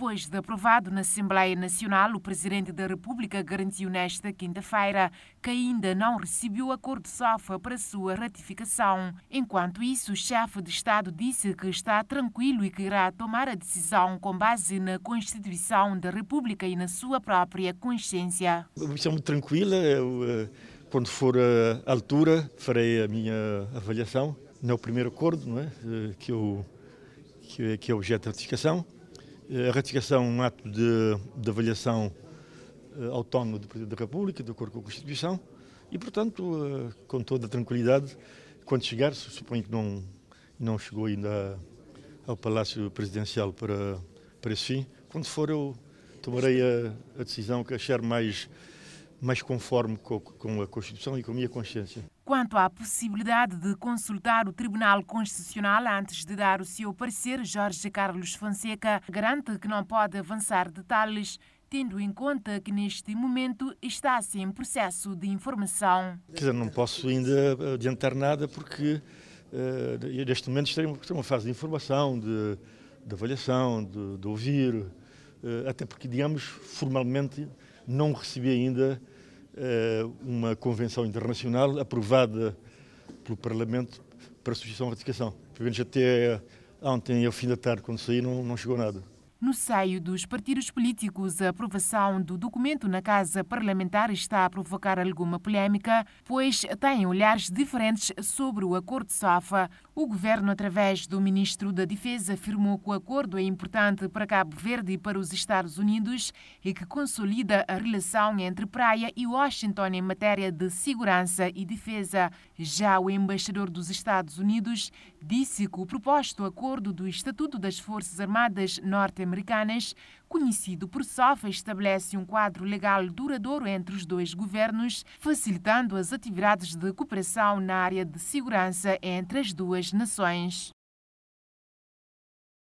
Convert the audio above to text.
Depois de aprovado na Assembleia Nacional, o Presidente da República garantiu nesta quinta-feira que ainda não recebeu o acordo SOFA para sua ratificação. Enquanto isso, o chefe de Estado disse que está tranquilo e que irá tomar a decisão com base na Constituição da República e na sua própria consciência. muito tranquila, eu, eh, quando for a eh, altura, farei a minha avaliação. Não é o primeiro acordo não é? Eh, que, que, que é objeto de ratificação. Eh, a ratificação é um ato de, de avaliação eh, autónoma do Presidente da República, de acordo com a Constituição, e, portanto, eh, com toda a tranquilidade, quando chegar, suponho que não, não chegou ainda ao Palácio Presidencial para, para esse fim, quando for eu tomarei a, a decisão que achar mais, mais conforme com, com a Constituição e com a minha consciência. Quanto à possibilidade de consultar o Tribunal Constitucional antes de dar o seu parecer, Jorge Carlos Fonseca garante que não pode avançar detalhes, tendo em conta que neste momento está sem processo de informação. Quer dizer, não posso ainda adiantar nada porque uh, neste momento estamos em uma fase de informação, de, de avaliação, de, de ouvir, uh, até porque, digamos, formalmente não recebi ainda eh, uma convenção internacional aprovada pelo Parlamento para a sugestão de ratificação. Pelo menos até ontem, ao fim da tarde, quando saí, não, não chegou nada. No seio dos partidos políticos, a aprovação do documento na Casa Parlamentar está a provocar alguma polémica, pois têm olhares diferentes sobre o Acordo de SAFA. O governo, através do ministro da Defesa, afirmou que o acordo é importante para Cabo Verde e para os Estados Unidos e que consolida a relação entre Praia e Washington em matéria de segurança e defesa. Já o embaixador dos Estados Unidos disse que o proposto acordo do Estatuto das Forças Armadas norte americanas conhecido por SOFA, estabelece um quadro legal duradouro entre os dois governos, facilitando as atividades de cooperação na área de segurança entre as duas nações.